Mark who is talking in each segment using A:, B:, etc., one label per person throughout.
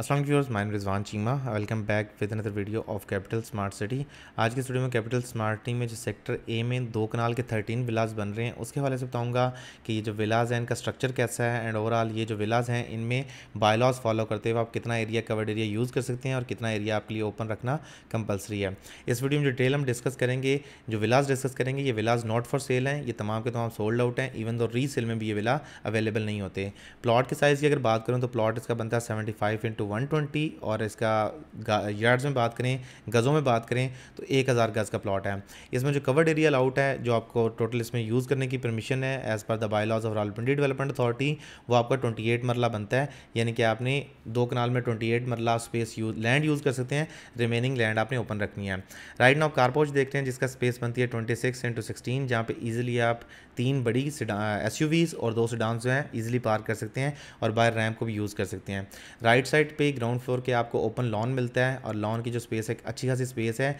A: Aslam viewers mine Rizwan Cheema welcome back with another video of capital smart city आज के studio में capital smart city में जो सेक्टर ए में दो कनाल के थर्टीन विलाज बन रहे हैं उसके हवाले से बताऊंगा कि ये जो विलाज हैं इनका स्ट्रक्चर कैसा है एंड ओवरऑल ये जो विलाज हैं इनमें बायलॉज फॉलो करते हुए आप कितना एरिया कवर्ड एरिया यूज़ कर सकते हैं और कितना एरिया आपके लिए ओपन रखना कंपलसरी है इस वीडियो में डिटेल हम डिस्कस करेंगे जो विलाज डिस्कस करेंगे ये विलाज नॉट फॉर सेल हैं ये तमाम के तमाम सोल्ड आउट हैं इवन दो रीसेल में भी ये विला अवेलेबल नहीं होते प्लाट के साइज़ की अगर बात करूँ तो प्लाट इसका बनता है सेवेंटी फाइव इंटू तो 120 और इसका यार्ड्स में बात करें गज़ों में बात करें तो एक हज़ार गज़ का प्लॉट है इसमें जो कवर्ड एरिया अलाउट है जो आपको टोटल इसमें यूज़ करने की परमिशन है as per the by laws of Rawalpindi development authority वो आपका ट्वेंटी एट मरला बनता है यानी कि आपने दो कनाल में twenty eight marla space use land use कर सकते हैं रिमेनिंग लैंड आपने ओपन रखनी है राइट नाउ कारपोच देखते हैं जिसका स्पेस बनती है ट्वेंटी सिक्स इंटू सिक्सटीन जहाँ पर ईजिली आप तीन बड़ी एस यू वीज़ और दो सिडान जो हैं ईजिली पार कर सकते हैं और बाय रैम को भी यूज़ कर सकते हैं राइट साइड पे ग्राउंड फ्लोर के आपको ओपन लॉन मिलता है और लॉन की जो स्पेस है अच्छी खासी स्पेस है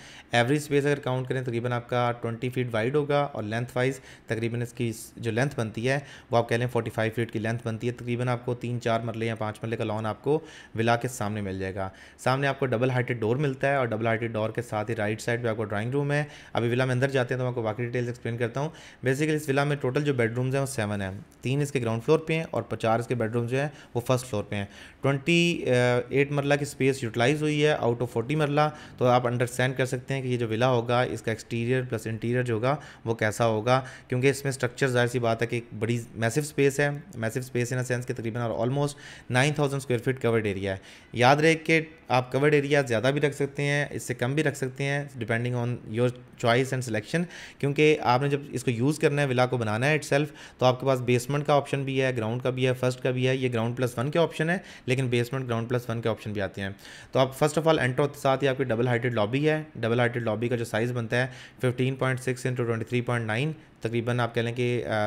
A: एवरेज स्पेस अगर काउंट करें तकरीबन आपका ट्वेंटी फीट वाइड होगा और लेंथ वाइज तकरीबन इसकी जो लेंथ बनती है वो आप कह लें फोर्टी फाइव फीट की लेंथ बनती है तकरीबन आपको तीन चार मरले या पाँच मरले का लॉन आपको विला के सामने मिल जाएगा सामने आपको डबल हाइटेड डोर मिलता है और डबल हाइटेड डोर के साथ ही राइट साइड पर आपको ड्राइंग रूम है अभी विला में अंदर जाते हैं तो आपको बाकी डिटेल्स एक्सप्लेन करता हूँ बेसिकली इस विला में टोटल जो बेडरूम्स हैं वो सेवन हैं तीन इसके ग्राउंड फ्लोर पे हैं और चार इसके बेडरूम जो हैं वो फर्स्ट फ्लोर पे हैं ट्वेंटी एट eh, मरला की स्पेस यूटिलाइज हुई है आउट ऑफ फोर्टी मरला तो आप अंडरस्टैंड कर सकते हैं कि ये जो विला होगा इसका एक्सटीरियर प्लस इंटीरियर जो होगा वो कैसा होगा क्योंकि इसमें स्ट्रक्चर जाहिर सी बात है कि एक बड़ी मैसिव स्पेस है मैसिव स्पेस इन सेंस के तकरीबन और almost nine thousand square feet covered area है याद रहे कि आप कवर्ड एरिया ज़्यादा भी रख सकते हैं इससे कम भी रख सकते हैं depending on your choice and selection क्योंकि आपने जब इसको यूज़ करना है विला को आपको बनाना है इट तो आपके पास बेसमेंट का ऑप्शन भी है ग्राउंड का भी है फर्स्ट का भी है ये ग्राउंड प्लस वन के ऑप्शन है लेकिन बेसमेंट ग्राउंड प्लस वन के ऑप्शन भी आते हैं तो आप फर्स्ट ऑफ ऑल एंटर होते साथ ही आपकी डबल हाइटेड लॉबी है डबल हाइटेड लॉबी का जो साइज़ बनता है fifteen point six into twenty three point nine तकरीबन आप कह लें कि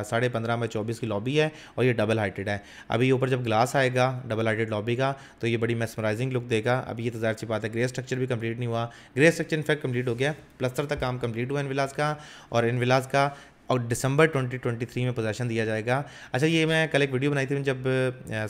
A: साढ़े पंद्रह बाई चौबीस की लॉबी है और ये डबल हाइटेड है अभी ऊपर जब ग्लास आएगा डबल हाइटेड लॉबी का तो ये बड़ी मेसमराइजिंग लुक देगा अभी ये तो ज़ाहिर सी बात है ग्रे स्ट्रक्चर भी कंप्लीट नहीं हुआ ग्रे स्ट्रक्चर इनफैक्ट कंप्लीट हो गया प्लस्तर तक काम कंप्लीट हुआ इनविलास का और इनविलास का और दिसंबर 2023 में पोजेशन दिया जाएगा अच्छा ये मैं कल एक वीडियो बनाई थी जब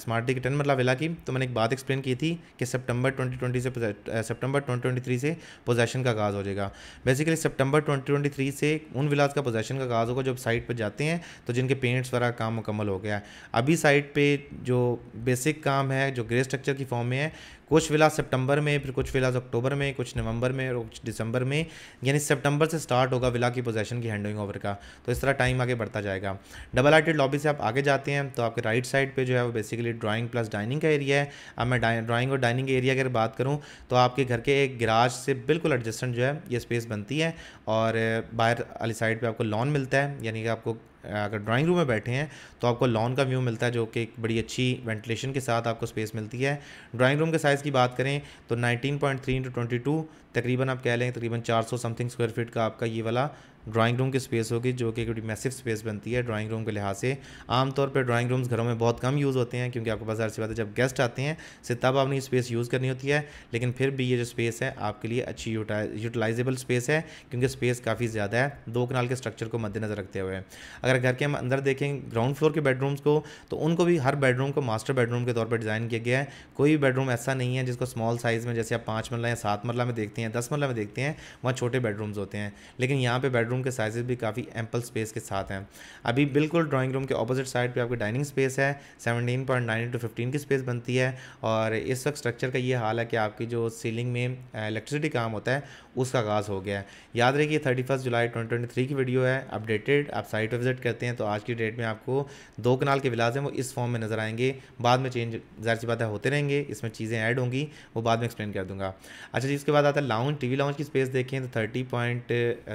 A: स्मार्ट डी की टेन मतलब वेला की तो मैंने एक बात एक्सप्लेन की थी कि सितंबर 2020 से सितंबर 2023 से पोजेशन का आगाज़ हो जाएगा बेसिकली सितंबर 2023 से उन विलास का पोजेशन का आगाज़ होगा जब साइट पर जाते हैं तो जिनके पेंट्स वगैरह काम मुकम्मल हो गया है अभी साइट पर जो बेसिक काम है जो ग्रे स्ट्रक्चर की फॉर्म में है कुछ विला सितंबर में फिर कुछ विलाज अक्टूबर में कुछ नवंबर में और कुछ दिसंबर में यानी सितंबर से स्टार्ट होगा विला की पोजेशन की हैंडिंग ओवर का तो इस तरह टाइम आगे बढ़ता जाएगा डबल आइटेड लॉबी से आप आगे जाते हैं तो आपके राइट साइड पर जो है वो बेसिकली ड्राॅइंग प्लस डाइनिंग का एरिया है अब मैं ड्राॅइंग और डाइनिंग एरिया की अगर बात करूँ तो आपके घर के एक गिराज से बिल्कुल एडजस्टेंट जो है ये स्पेस बनती है और बाहर वाली साइड पर आपको लॉन मिलता है यानी कि आपको अगर ड्राइंग रूम में बैठे हैं तो आपको लॉन का व्यू मिलता है जो कि एक बड़ी अच्छी वेंटिलेशन के साथ आपको स्पेस मिलती है ड्राइंग रूम के साइज़ की बात करें तो 19.3 पॉइंट थ्री इंटू ट्वेंटी तकरीबन आप कह लें तकरीबन 400 समथिंग स्क्वायर फीट का आपका ये वाला ड्राइंग रूम की स्पेस होगी जो कि एक मैसिव स्पेस बनती है ड्राइंग रूम के लिहाज से आमतौर पर ड्राइंग रूम्स घरों में बहुत कम यूज़ होते हैं क्योंकि आपको पास से बात है जब गेस्ट आते हैं से तब आपने स्पेस यूज़ करनी होती है लेकिन फिर भी ये जो स्पेस है आपके लिए अच्छी यूटिलाइजेबल स्पेस है क्योंकि स्पेस काफ़ी ज़्यादा है दो कनाल के स्ट्रक्चर को मद्देनजर रखते हुए अगर घर के हम अंदर देखें ग्राउंड फ्लोर के बेडरूम्स को तो उनको भी हर बेडरूम को मास्टर बेडरूम के तौर पर डिज़ाइन किया गया है कोई भी बेडरूम ऐसा नहीं है जिसको स्मॉल साइज़ में जैसे आप पाँच मरला या सात मरला में देखते हैं दस मरला में देखते हैं वहाँ छोटे बेडरूम्स होते हैं लेकिन यहाँ पर बेडरूम रूम के साइजेस भी काफ़ी एम्पल स्पेस के साथ हैं अभी बिल्कुल ड्राइंग रूम के अपोजिट साइड पे आपकी डाइनिंग स्पेस है 17.9 टू 15 की स्पेस बनती है और इस वक्त स्ट्रक्चर का ये हाल है कि आपकी जो सीलिंग में इलेक्ट्रिसिटी काम होता है उसका आगाज़ हो गया है याद रहे कि thirty first July twenty twenty three की वीडियो है अपडेटेड आप साइट पर विजिट करते हैं तो आज की डेट में आपको दो कनाल के विलाज हैं वो इस फॉर्म में नज़र आएंगे बाद में चेंज ज़ाहिर सी बातें होते रहेंगे इसमें चीज़ें ऐड होंगी वो बाद में एक्सप्लेन कर दूंगा अच्छा जी इसके बाद आता है लाउंज टी वी लाउंज की स्पेस देखें तो thirty point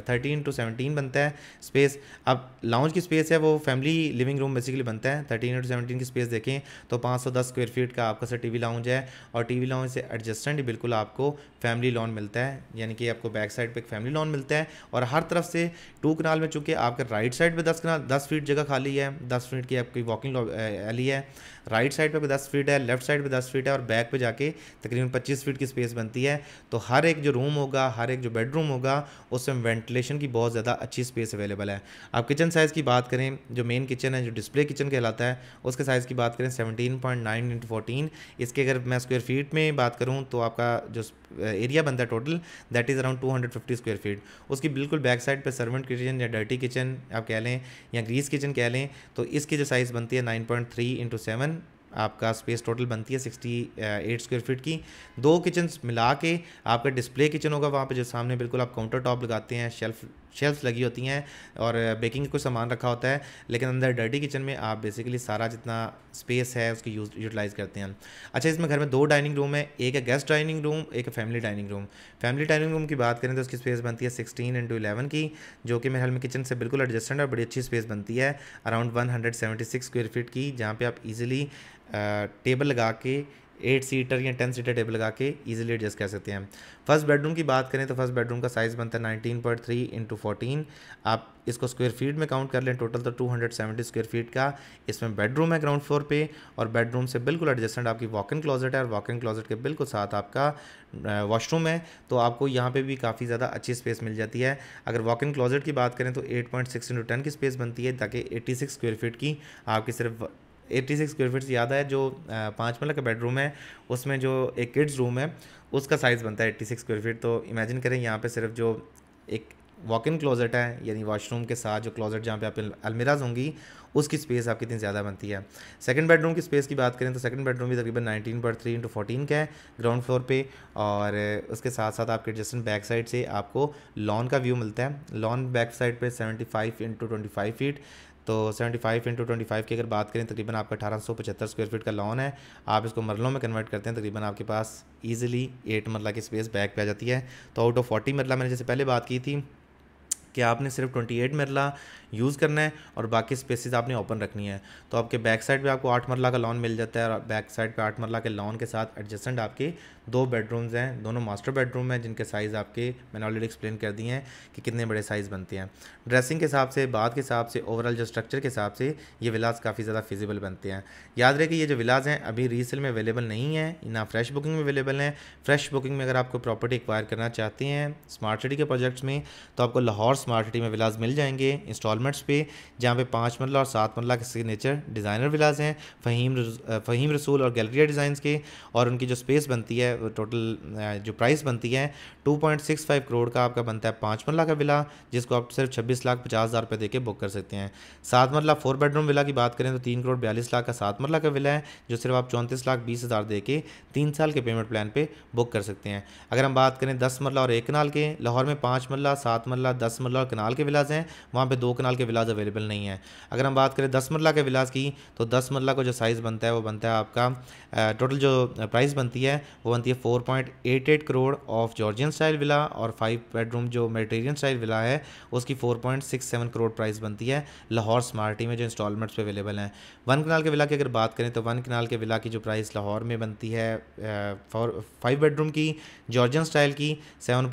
A: thirteen to seventeen बनता है स्पेस अब लाउंज की स्पेस है वो फैमिली लिविंग रूम बेसिकली बनता है थर्टीन टू सेवनटीन की स्पेस देखें तो पाँच सौ दस स्क्वायर फीट का आपका सर टी वी लाउंज है और टी वी लाउंज से एडजस्टेंट बिल्कुल आपको फैमिली लॉन मिलता है यानी कि आपको बैक साइड पे एक फैमिली लॉन मिलता है और हर तरफ से टू कनाल में चूँकि आपके राइट साइड पे दस कनाल दस फीट जगह खाली है दस फीट की आपकी वॉकिंग एली है राइट साइड पे दस फीट है लेफ्ट साइड पे दस फीट है और बैक पे जाके तकरीबन पच्चीस फीट की स्पेस बनती है तो हर एक जो रूम होगा हर एक जो बेडरूम होगा उसमें वेंटिलेशन की बहुत ज़्यादा अच्छी स्पेस अवेलेबल है आप किचन साइज़ की बात करें जो मेन किचन है जो डिस्प्ले किचन कहलाता है उसके साइज़ की बात करें seventeen point nine into fourteen इसके अगर मैं स्क्वेयर फीट में बात करूँ तो आपका जो एरिया बनता है total that is is around two hundred fifty square feet उसकी बिल्कुल बैक साइड पर सर्वेंट किचन या डर्टी किचन आप कह लें या ग्रीस किचन कह लें तो इसकी जो साइज़ बनती है nine point three into seven आपका स्पेस टोटल बनती है सिक्सटी एट स्क्वेयर फीट की दो किचन मिला के आपका डिस्प्ले किचन होगा वहाँ पे जो सामने बिल्कुल आप काउंटर टॉप लगाते हैं शेल्फ शेल्फ लगी होती हैं और बेकिंग का कुछ सामान रखा होता है लेकिन अंदर डर्टी किचन में आप बेसिकली सारा जितना स्पेस है उसकी यूज यूटिलाइज़ करते हैं अच्छा इसमें घर में दो डाइनिंग रूम है एक है गेस्ट डाइनिंग रूम एक है family dining room family dining room की बात करें तो उसकी स्पेस बनती है सिक्सटीन इंटू इलेवन की जो कि मेरे हाल में किचन से बिल्कुल एडजस्टेंट और बड़ी अच्छी स्पेस बनती है around one hundred seventy six square feet की जहाँ पर आप ईजिली टेबल लगा के एट सीटर या टेन सीटर टेबल लगा के ईजिली एडजस्ट कर सकते हैं फर्स्ट बेडरूम की बात करें तो फर्स्ट बेडरूम का साइज़ बनता है nineteen point three into fourteen आप इसको स्क्वायर फीट में काउंट कर लें टोटल तो two hundred seventy square feet का इसमें बेडरूम है ग्राउंड फ्लोर पे और बेडरूम से बिल्कुल एडजस्टेंट आपकी वॉक इन क्लोजेट है और वॉक इन क्लोजेट के बिल्कुल साथ आपका वॉशरूम है तो आपको यहाँ पे भी काफ़ी ज़्यादा अच्छी स्पेस मिल जाती है अगर वॉक इन क्लोजेट की बात करें तो eight point six into ten की स्पेस बनती है ताकि एट्टी सिक्स स्क्वेयर फीट की आपकी सिर्फ एट्टी सिक्स स्क्वेयर फीट याद है जो पाँच मरला का बेडरूम है उसमें जो एक किड्स रूम है उसका साइज़ बनता है एट्टी सिक्स स्क्वेयर फीट तो इमेजिन करें यहाँ पे सिर्फ जो एक वॉक इन क्लोज़ेट है यानी वाशरूम के साथ जो क्लोज़ेट जहाँ पे आप अलमिराज होंगी उसकी स्पेस आपकी इतनी ज़्यादा बनती है सेकंड बेडरूम की स्पेस की बात करें तो सेकंड बेडरूम भी तकरीबन नाइनटीन पर थ्री इंटू फोटीन का है ग्राउंड फ्लोर पे और उसके साथ साथ आपके जस्ट बैक साइड से आपको लॉन का व्यू मिलता है लॉन बैक साइड पर seventy five into twenty five feet तो seventy five into twenty five की अगर बात करें तकरीबन आपका अठारह सौ पचहत्तर स्क्वायर फीट का लॉन है आप इसको मरलों में कन्वर्ट करते हैं तकरीबन आपके पास ईजिली एट मरला की स्पेस बैक पे आ जाती है तो आउट ऑफ फोर्टी मरला मैंने जैसे पहले बात की थी कि आपने सिर्फ 28 मरला यूज़ करना है और बाकी स्पेसेस आपने ओपन रखनी है तो आपके बैक साइड पे आपको आठ मरला का लॉन मिल जाता है और बैक साइड पे आठ मरला के लॉन के साथ एडजस्टेंट आपके दो बेडरूम्स हैं दोनों मास्टर बेडरूम हैं जिनके साइज़ आपके मैंने ऑलरेडी एक्सप्लेन कर दिए हैं कि कितने बड़े साइज़ बनते हैं ड्रेसिंग के हिसाब से बात के हिसाब से ओवरऑल जो स्ट्रक्चर के हिसाब से ये विलास काफ़ी ज़्यादा फिजिबल बनते हैं याद रहे कि ये जो विलास हैं अभी रीसेल में अवेलेबल नहीं है ना फ्रेश बुकिंग में अवेलेबल हैं फ्रेश बुकिंग में अगर आपको प्रॉपर्टी एक्वायर करना चाहते हैं स्मार्ट सिटी के प्रोजेक्ट्स में तो आपको लाहौर स्मार्ट सिटी में विलास मिल जाएंगे इंस्टॉलमेंट्स पे जहाँ पे पाँच मरला और सात मरला के सिग्नेचर डिज़ाइनर विलास हैं फ़हीम फ़हीम रसूल और गैलरिया डिज़ाइन के और उनकी जो स्पेस बनती है टोटल जो प्राइस बनती है 2.65 करोड़ का आपका बनता है पाँच मरला का विला जिसको आप सिर्फ छब्बीस लाख पचास हज़ार रुपये देके बुक कर सकते हैं सात मरला फोर बेडरूम विला की बात करें तो तीन करोड़ बयालीस लाख का सात मरला का विला है जो सिर्फ आप चौंतीस लाख बीस हज़ार दे के तीन साल के पेमेंट प्लान पर बुक कर सकते हैं अगर हम बात करें दस मरला और एक कनाल के लाहौर में पाँच मरला सात मरला दस मरला और कनाल के विलाज हैं वहाँ पर दो कनाल के विलाज अवेलेबल नहीं है अगर हम बात करें दस मरला के विलाज की तो दस मरला को जो साइज़ बनता है वो बनता है आपका टोटल जो प्राइस बनती है वो बनती है 4.88 crore of Georgian style villa और फाइव बेडरूम जो मेडिटेरियन स्टाइल विला है उसकी 4.67 करोड़ प्राइस बनती है लाहौर स्मार्टी में जो इंस्टॉलमेंट्स पे अवेलेबल हैं वन कनाल के विला की अगर बात करें तो वन कनाल के विला की जो प्राइस लाहौर में बनती है फाइव बेडरूम की जॉर्जियन स्टाइल की सेवन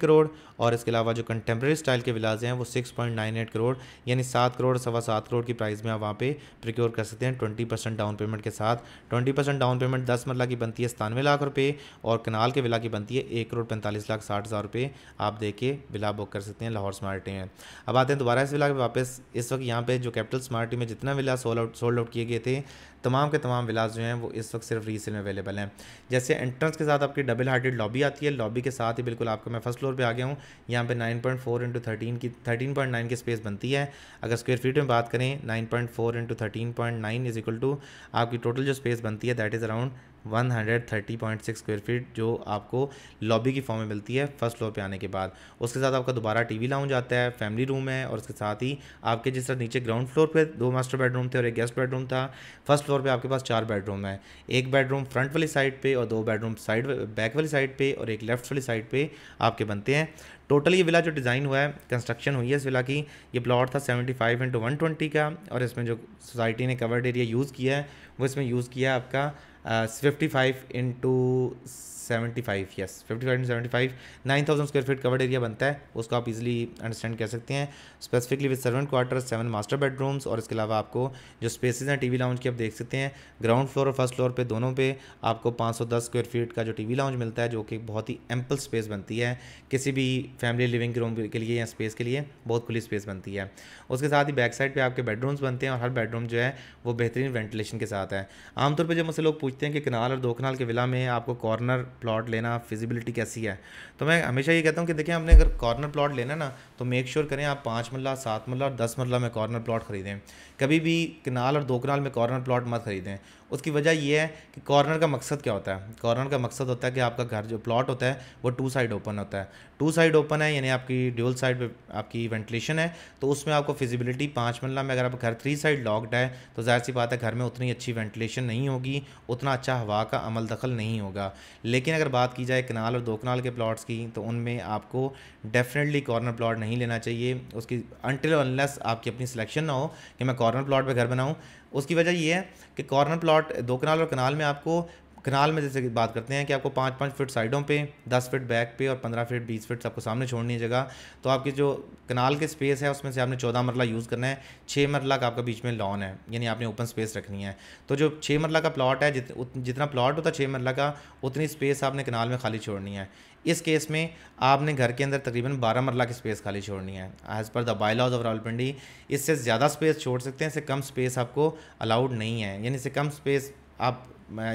A: करोड़ और इसके अलावा जो कंटेम्प्रेरी स्टाइल के विलाजे हैं वो six point nine eight crore यानी सात करोड़ सवा सात करोड़ की प्राइस में आप वहाँ पे प्रिक्योर कर सकते हैं ट्वेंटी परसेंट डाउन पेमेंट के साथ ट्वेंटी परसेंट डाउन पेमेंट दस मरला की बनती है सतानवे लाख रुपये और कनाल के विला की बनती है एक करोड़ पैंतालीस लाख साठ हज़ार रुपये आप दे के विला बुक कर सकते हैं लाहौर स्मार्टी में अब आते हैं दोबारा इस विला के वापस इस वक्त यहाँ पर जो कैपिटल स्मार्टी में जितना villa sold out sold out किए गए थे तमाम के तमाम विलास जो हैं वो इस वक्त सिर्फ रीसेल में अवेलेबल हैं जैसे एंट्रेंस के साथ आपकी डबल हार्टेड लॉबी आती है लॉबी के साथ ही बिल्कुल आपको मैं फर्स्ट फ्लोर पे आ गया हूँ यहाँ पे 9.4 पॉइंट फोर इंटू थर्टीन की नाइन की स्पेस बनती है अगर स्क्वेयर फीट में बात करें 9.4 point four into thirteen point nine is equal to आपकी टोटल जो स्पेस बनती है that is around 130.6 square feet जो आपको लॉबी की फॉर्म में मिलती है फर्स्ट फ्लोर पे आने के बाद उसके साथ आपका दोबारा टीवी लाउंज आता है फैमिली रूम है और उसके साथ ही आपके जिस तरह नीचे ग्राउंड फ्लोर पे दो मास्टर बेडरूम थे और एक गेस्ट बेडरूम था फर्स्ट फ्लोर पे आपके पास चार बेडरूम है एक बेडरूम फ्रंट वाली साइड पर और दो बेडरूम साइड बैक वाली साइड पर और एक लेफ्ट वाली साइड पर आपके बनते हैं टोटल ये विला जो डिज़ाइन हुआ है कंस्ट्रक्शन हुई है इस विला की ये प्लॉट था 75 फाइव इंटू वन का और इसमें जो सोसाइटी ने कवर्ड एरिया यूज़ किया है वो इसमें यूज़ किया है आपका uh, 55 into seventy five yes fifty five seventy five nine thousand square feet covered area बनता है उसको आप इजीली अंडरस्टैंड कर सकते हैं specifically with servant quarter seven master bedrooms और इसके अलावा आपको जो स्पेसिस हैं टीवी लाउंज की आप देख सकते हैं ग्राउंड फ्लोर और फर्स्ट फ्लोर पे दोनों पे आपको पाँच सौ दस स्क्वेयर फीट का जो टीवी लाउंज मिलता है जो कि बहुत ही एम्पल स्पेस बनती है किसी भी फैमिली लिविंग रूम के लिए या स्पेस के लिए बहुत खुली स्पेस बनती है उसके साथ ही बैक साइड पर आपके बेडरूम्स बनते हैं और हर बेडरूम जो है वो बेहतरीन वेंटिलेशन के साथ है आमतौर पर जब मुझसे लोग पूछते हैं कि कनाल और दो कनाल के विला में आपको कॉर्नर प्लॉट लेना फिजिबिलिटी कैसी है तो मैं हमेशा ये कहता हूँ कि देखिए हमने अगर कॉर्नर प्लॉट लेना ना तो मेक श्योर करें आप पाँच मरला सात मरला और दस मरला में कॉर्नर प्लॉट खरीदें कभी भी किनाल और दो किनाल में कॉर्नर प्लॉट मत खरीदें उसकी वजह यह है कि कॉर्नर का मकसद क्या होता है कॉर्नर का मकसद होता है कि आपका घर जो प्लॉट होता है वो टू साइड ओपन होता है टू साइड ओपन है यानी आपकी ड्यूल साइड पे आपकी वेंटिलेशन है तो उसमें आपको फिजिबिलिटी पाँच मरला में अगर आप घर थ्री साइड लॉकड है तो जाहिर सी बात है घर में उतनी अच्छी वेंटिलेशन नहीं होगी उतना अच्छा हवा का अमल दखल नहीं होगा लेकिन अगर बात की जाए कनाल और दो कनाल के प्लाट्स की तो उनमें आपको डेफिनेटली कॉर्नर प्लाट नहीं लेना चाहिए उसकी अनटिल अनलेस आपकी अपनी सिलेक्शन ना हो कि मैं कॉर्नर प्लाट पर घर बनाऊँ उसकी वजह ये है कि कॉर्नर प्लाट दो कनाल और कनाल में आपको कनाल में जैसे बात करते हैं कि आपको पाँच पाँच फिट साइडों पे दस फिट बैक पे और पंद्रह फिट बीस फिट आपको सामने छोड़नी है जगह तो आपकी जो कनाल के स्पेस है उसमें से आपने चौदह मरला यूज़ करना है छः मरला का आपका बीच में लॉन है यानी आपने ओपन स्पेस रखनी है तो जो छः मरला का प्लाट है जित, जितना प्लाट होता है छः मरला का उतनी स्पेस आपने कनाल में खाली छोड़नी है इस केस में आपने घर के अंदर तकरीबन 12 मरला की स्पेस खाली छोड़नी है as per the by laws of Rawalpindi इससे ज़्यादा स्पेस छोड़ सकते हैं इससे कम स्पेस आपको अलाउड नहीं है यानी इससे कम स्पेस आप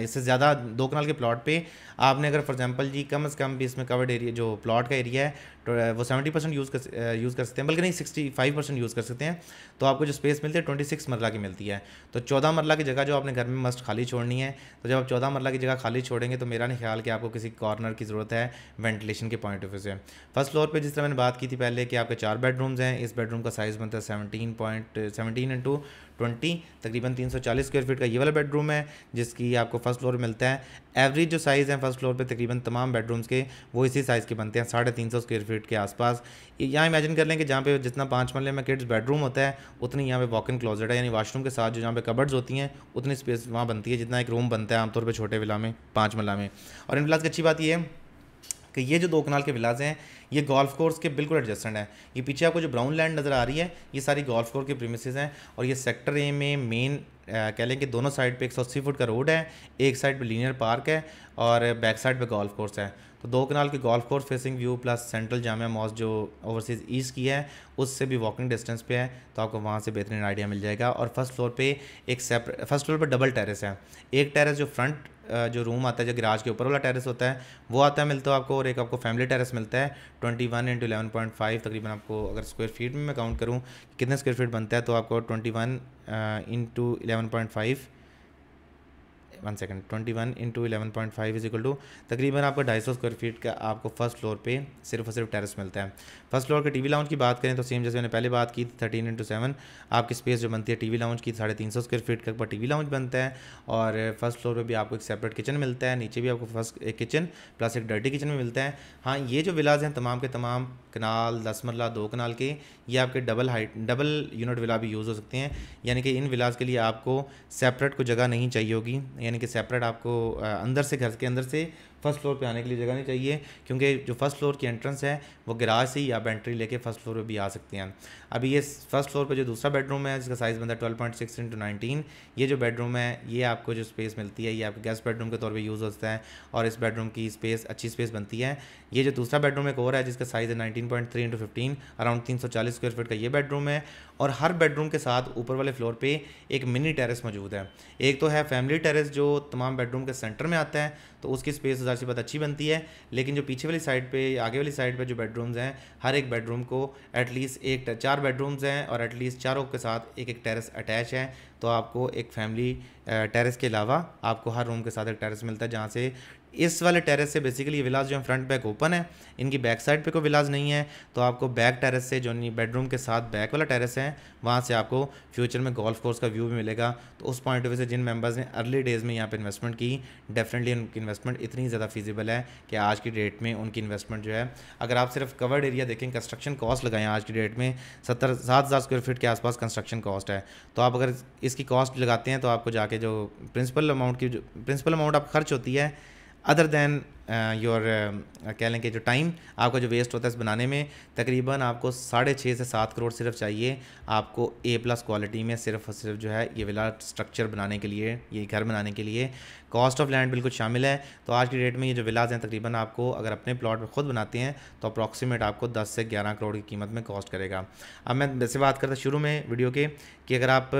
A: इससे ज़्यादा दो कनाल के प्लॉट पे आपने अगर फॉर एग्जांपल जी कम से कम भी इसमें कवर्ड एरिया जो प्लॉट का एरिया है तो, वो सेवेंटी परसेंट यूज़ कर यूज़ कर सकते हैं बल्कि नहीं सिक्सटी फाइव परसेंट यूज़ कर सकते हैं तो आपको जो स्पेस मिलती है ट्वेंटी सिक्स मरला की मिलती है तो चौदह मरला की जगह जो आपने घर में मस्ट खाली छोड़नी है तो जब आप चौदह मरला की जगह खाली छोड़ेंगे तो मेरा नहीं ख्याल कि आपको किसी कॉर्नर की ज़रूरत है वेंटिलेशन के पॉइंट ऑफ व्यू से फर्स्ट फ्लोर पर जिस तरह मैंने बात की थी पहले कि आपके चार बेडरूम्स हैं इस बेडरूम का साइज़ बनता है seventeen point seventeen into twenty तकरीबन तीन सौ चालीस स्क्वेयर फीट का ये वाला बेडरूम है जिसकी आपको फर्स्ट फ्लोर मिलता है एवरेज जो साइज़ है फर्स्ट फ्लोर पर तकरीबन तमाम बेडरूम्स के वो इसी साइज़ के बनते हैं साढ़े तीन सौ स्क्वेयर फीट फीट के आसपास यहाँ इमेजिन कर लें कि जहाँ पे जितना पाँच मरले में किड्स बेडरूम होता है उतनी यहाँ पे वॉक इन क्लोजेट है यानी वाशरूम के साथ जो जहाँ पे कबर्ड्स होती हैं उतनी स्पेस वहाँ बनती है जितना एक रूम बनता है आमतौर पर छोटे विला में पाँच मरला में और इन विलास की अच्छी बात यह है कि ये जो दो कनाल के विलाज हैं ये गोल्फ कोर्स के बिल्कुल एडजस्टेंट हैं ये पीछे आपको जो ब्राउन लैंड नज़र आ रही है ये सारी गोल्फ कोर्स के प्रीमिसेस हैं और ये सेक्टर ए में मेन कह लें कि दोनों साइड पे एक सौ अस्सी फुट का रोड है एक साइड पे लीनियर पार्क है और बैक साइड पे गोल्फ कोर्स है तो दो कनाल के golf course facing view plus central Jamia mosque जो ओवरसीज़ ईस्ट की है उससे भी वॉकिंग डिस्टेंस पे है तो आपको वहाँ से बेहतरीन आइडिया मिल जाएगा और फर्स्ट फ्लोर पे एक सेपरेट फर्स्ट फ्लोर पे डबल टेरेस है एक टेरेस जो फ्रंट जो रूम आता है जो गराज के ऊपर वाला टेरेस होता है वो आता है मिलता है आपको और एक आपको फैमिली टेरेस मिलता है twenty one into eleven point five तकरीबन आपको अगर स्क्वायर फीट में मैं काउंट करूँ कितने स्क्वायर फीट बनता है तो आपको twenty one into eleven point five one second twenty one into eleven point five is to तकरीबन आपका ढाई सौ स्क्वायर फीट का आपको फर्स्ट फ्लोर पे सिर्फ और सिर्फ टेरेस मिलता है फर्स्ट फ्लोर के टीवी लाउंज की बात करें तो सेम जैसे मैंने पहले बात की थी थर्टीन इंटू सेवन आपकी स्पेस जो बनती है टीवी लाउंज की साढ़े तीन सौ स्क्वायर फीट का पर टीवी लाउंज बनता है और फर्स्ट फ्लोर पर भी आपको एक सेपरेट किचन मिलता है नीचे भी आपको फर्स्ट एक किचन प्लस एक डर्टी किचन में मिलता है हाँ ये जो विलाज हैं तमाम के तमाम कनाल दस मरला दो कनाल के ये आपके double height double unit villa भी यूज़ हो सकते हैं यानी कि इन विलाज के लिए आपको सेपरेट को जगह नहीं चाहिए होगी यानी कि सेपरेट आपको अंदर से घर के अंदर से फर्स्ट फ्लोर पे आने के लिए जगह नहीं चाहिए क्योंकि जो फर्स्ट फ्लोर की एंट्रेंस है वो गिराज से ही आप एंट्री लेके फर्स्ट फ्लोर पे भी आ सकते हैं अभी ये फर्स्ट फ्लोर पे जो दूसरा बेडरूम है जिसका साइज़ बनता है twelve point six into nineteen ये जो बेडरूम है ये आपको जो स्पेस मिलती है ये आपके गेस्ट बेडरूम के तौर पर यूज़ होता है और इस बेडरूम की स्पेस अच्छी स्पेस बनती है ये जो दूसरा बेडरूम एक और है जिसका साइज़ है nineteen point three into fifteen around तीन सौ चालीस स्क्वेयर फीट का ये बेडरूम है और हर बेडरूम के साथ ऊपर वाले फ्लोर पर एक मिनी टेरेस मौजूद है एक तो है फैमिली टेरेस जो तमाम बेडरूम के सेंटर में आता है तो उसकी स्पेस हज़ार से बात अच्छी बनती है लेकिन जो पीछे वाली साइड पे आगे वाली साइड पे जो बेडरूम्स हैं हर एक बेडरूम को एटलीस्ट एक चार बेडरूम्स हैं और एटलीस्ट चारों के साथ एक एक टेरेस अटैच है तो आपको एक फैमिली टेरेस के अलावा आपको हर रूम के साथ एक टेरेस मिलता है जहाँ से इस वाले टेरेस से बेसिकली विलाज जो है फ्रंट बैक ओपन है इनकी बैक साइड पे कोई विलास नहीं है तो आपको बैक टेरेस से जो बेडरूम के साथ बैक वाला टेरेस है वहाँ से आपको फ्यूचर में गोल्फ कोर्स का व्यू भी मिलेगा तो उस पॉइंट ऑफ व्यू से जिन मेम्बर्स ने अर्ली डेज़ में यहाँ पर इन्वेस्टमेंट की डेफिनेटली उनकी इन्वेस्टमेंट इतनी ज़्यादा फिजिबल है कि आज की डेट में उनकी इन्वेस्टमेंट जो है अगर आप सिर्फ कवर्ड एरिया देखें कंस्ट्रक्शन कॉस्ट लगाएं आज की डेट में सत्तर सात हज़ार स्क्वायर फीट के आसपास कंस्ट्रक्शन कॉस्ट है तो आप अगर इसकी कॉस्ट लगाते हैं तो आपको जाके जो प्रिंसिपल अमाउंट की जो प्रिंसिपल अमाउंट आप खर्च होती है other than योर कह लें कि जो टाइम आपका जो वेस्ट होता है इस बनाने में तकरीबन आपको साढ़े छः से सात करोड़ सिर्फ चाहिए आपको ए प्लस क्वालिटी में सिर्फ और सिर्फ जो है ये विला स्ट्रक्चर बनाने के लिए ये घर बनाने के लिए कॉस्ट ऑफ लैंड बिल्कुल शामिल है तो आज की डेट में ये जो विलाज हैं तकरीबन आपको अगर अपने प्लॉट खुद बनाते हैं तो अप्रॉक्सीमेट आपको दस से ग्यारह करोड़ की कीमत में कॉस्ट करेगा अब मैं जैसे बात करता शुरू में वीडियो के कि अगर आप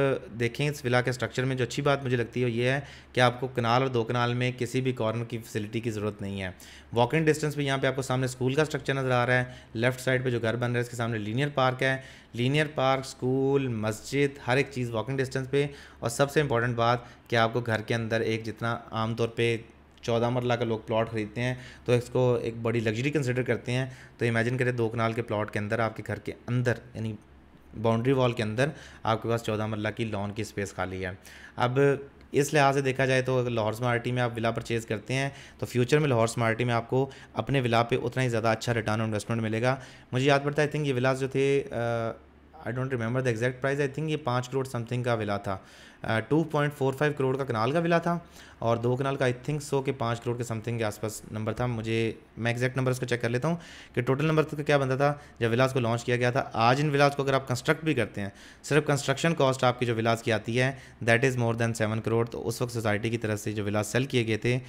A: देखें इस विला के स्ट्रक्चर में जो अच्छी बात मुझे लगती है ये है कि आपको कनाल और दो कनाल में किसी भी कॉर्नर की फैसिलिटी की ज़रूरत नहीं नहीं है वॉकिंग डिस्टेंस पे यहाँ पे आपको सामने स्कूल का स्ट्रक्चर नज़र आ रहा है लेफ्ट साइड पे जो घर बन रहा है इसके सामने लीनियर पार्क है लीनियर पार्क स्कूल मस्जिद हर एक चीज़ वॉकिंग डिस्टेंस पे और सबसे इंपॉर्टेंट बात कि आपको घर के अंदर एक जितना आमतौर पर चौदह मरला का लोग प्लॉट खरीदते हैं तो इसको एक बड़ी लग्जरी कंसिडर करते हैं तो इमेजिन करें दो कनाल के प्लॉट के अंदर आपके घर के अंदर यानी बाउंड्री वॉल के अंदर आपके पास चौदह मरला की लॉन की स्पेस खाली है अब इस लिहाज से देखा जाए तो अगर लाहौर स्मार्टी में आप विला परचेज़ करते हैं तो फ्यूचर में लाहौर स्मार्टी में आपको अपने विला पे उतना ही ज़्यादा अच्छा रिटर्न और इन्वेस्टमेंट मिलेगा मुझे याद पड़ता है आई थिंक ये विलाज जो थे I don't remember the exact price I think ये पाँच करोड़ समथिंग का विला था two point four five crore का कनाल का विला था और दो कनाल का आई थिंक सौ के पाँच करोड़ के समथिंग के आसपास नंबर था मुझे मैं एग्जैक्ट नंबर उसको चेक कर लेता हूँ कि टोटल नंबर का क्या बनता था जब विलास को लॉन्च किया गया था आज इन विलास को अगर आप कंस्ट्रक्ट भी करते हैं सिर्फ कंस्ट्रक्शन कॉस्ट आपकी जो विलास की आती है that is more than seven crore तो उस वक्त सोसाइटी की तरफ से जो विलास सेल किए गए थे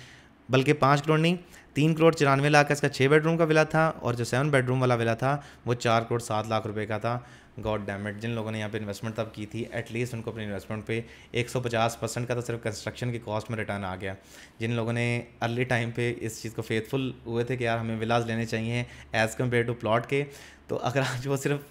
A: बल्कि पाँच करोड़ नहीं तीन करोड़ चौरानवे लाख का इसका छः बेडरूम का विला था और जो सेवन बेडरूम वाला विला था वो चार करोड़ सात लाख रुपए का था गॉड डैम जिन लोगों ने यहाँ पे इन्वेस्टमेंट तब की थी एटलीस्ट उनको अपने इन्वेस्टमेंट पे 150 परसेंट का तो सिर्फ कंस्ट्रक्शन की कॉस्ट में रिटर्न आ गया जिन लोगों ने अर्ली टाइम पे इस चीज़ को फेथफुल हुए थे कि यार हमें विलाज लेने चाहिए एज़ कम्पेयर टू प्लॉट के तो अगर आज वो सिर्फ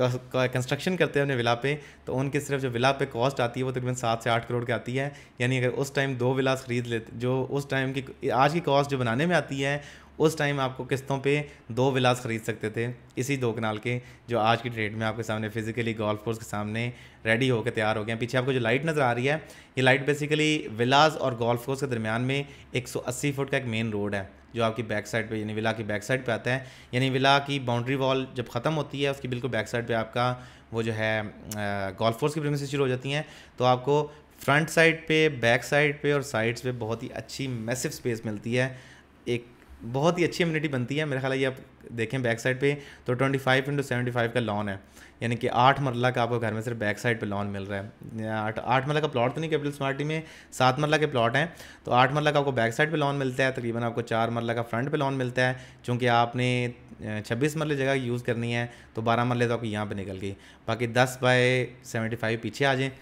A: कंस्ट्रक्शन करते हैं अपने विला पे तो उनके सिर्फ जो विला पे कॉस्ट आती है वो तकरीबन सात से आठ करोड़ की आती है यानी अगर उस टाइम दो विलास खरीद लेते जो उस टाइम की आज की कॉस्ट जो बनाने में आती है उस टाइम आपको किस्तों पे दो विलास ख़रीद सकते थे इसी दो कनाल के जो आज की डेट में आपके सामने फिजिकली गोल्फ कोर्स के सामने रेडी होकर तैयार हो गए पीछे आपको जो लाइट नज़र आ रही है ये लाइट बेसिकली विलास और गोल्फ कोर्स के दरमियान में एक फुट का एक मेन रोड है जो आपकी बैक साइड पे यानी विला की बैक साइड पे आता है यानी विला की बाउंड्री वॉल जब ख़त्म होती है उसकी बिल्कुल बैक साइड पे आपका वो जो है गोल्फ कोर्स की प्रेमिस शुरू हो जाती हैं तो आपको फ्रंट साइड पे बैक साइड पे और साइड्स पे बहुत ही अच्छी मैसिव स्पेस मिलती है एक बहुत ही अच्छी इम्यूनिटी बनती है मेरे ख्याल ये आप देखें बैक साइड पे तो 25 फाइव इंटू सेवेंटी फाइव का लॉन है यानी कि आठ मरला का आपको घर में सिर्फ बैक साइड पे लॉन मिल रहा है आठ आठ मरला का प्लॉट तो नहीं कैपिटल स्मार्टी में सात मरला के प्लॉट हैं तो आठ मरला का आपको बैक साइड पे लॉन मिलता है तकरीबन आपको चार मरला का फ्रंट पे लॉन मिलता है चूँकि आपने छब्बीस मरले जगह यूज़ करनी है तो बारह मरले तो आपको यहाँ पर निकल गई बाकी दस बाय सेवेंटी फाइव पीछे आ जाएँ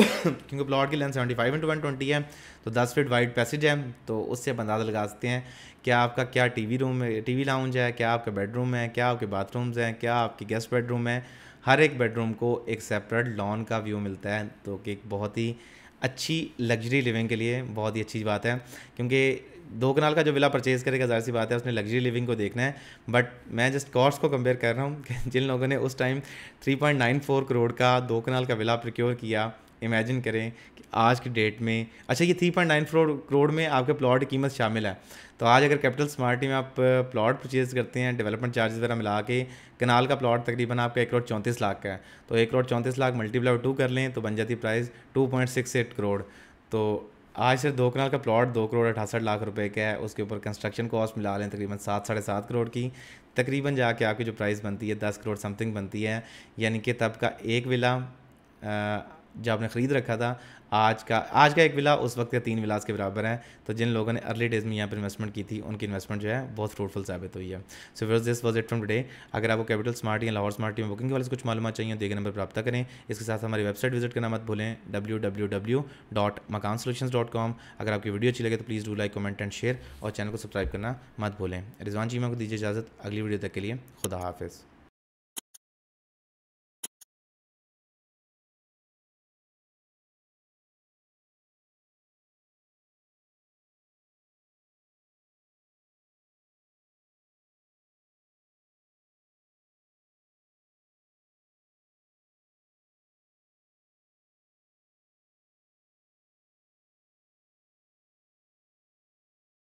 A: क्योंकि प्लॉट की length seventy five into one twenty है तो दस फीट वाइड पैसेज है तो उससे आप अंदाज़ा लगा सकते हैं क्या आपका क्या टीवी रूम है टीवी लाउंज है क्या आपका बेडरूम है क्या आपके बाथरूम्स हैं क्या आपके गेस्ट बेडरूम है हर एक बेडरूम को एक सेपरेट लॉन का व्यू मिलता है तो कि एक बहुत ही अच्छी लग्जरी लिविंग के लिए बहुत ही अच्छी बात है क्योंकि दो कनाल का जो विला परचेज करेगा जाहिर सी बात है उसने लग्जरी लिविंग को देखना है बट मैं जस्ट कॉस्ट को कंपेयर कर रहा हूँ जिन लोगों ने उस टाइम 3.94 करोड़ का दो कनाल का विला प्रक्योर किया इमेजिन करें कि आज की डेट में अच्छा ये थ्री पॉइंट नाइन करोड़ में आपके प्लॉट की कीमत शामिल है तो आज अगर कैपिटल स्मार्टी में आप प्लॉट परचेज़ करते हैं डेवलपमेंट चार्जेस वगैरह मिला के कनाल का प्लॉट तकरीबन आपका एक करोड़ चौंतीस लाख का है तो एक करोड़ चौंतीस लाख मल्टीप्लाई टू कर लें तो बन जाती price two point six eight crore तो आज सिर्फ दो कनाल का प्लॉट दो करोड़ अठासठ लाख रुपए का है उसके ऊपर कंस्ट्रक्शन कॉस्ट मिला लें तकरीबन सात साढ़े सात करोड़ की तकरीबन जाके आपकी जो प्राइस बनती है दस करोड़ समथिंग बनती है यानी कि तब का एक विला जो आपने ख़रीद रखा था आज का आज का एक विला उस वक्त के तीन विलास के बराबर है तो जिन लोगों ने अर्ली डेज़ में यहाँ पर इन्वेस्टमेंट की थी उनकी इन्वेस्टमेंट जो है बहुत फ्रूटफुल साबित हुई है सो फिर this was it from today अगर आपको कैपिटल स्मार्ट या लाहौर स्मार्ट में बुकिंग वाले कुछ मालूम चाहिए देखे तो नंबर प्राप्त करें इसके साथ हमारी वेबसाइट विजिट करना मत भूलें W W W dot Makaan dot com अगर आपकी वीडियो अच्छी लगे तो please do like comment and share और चैनल को सब्सक्राइब करना मत भूलें रिजवान जी मैं को दीजिए इजाज़त अगली वीडियो तक के लिए खुदा हाफिज़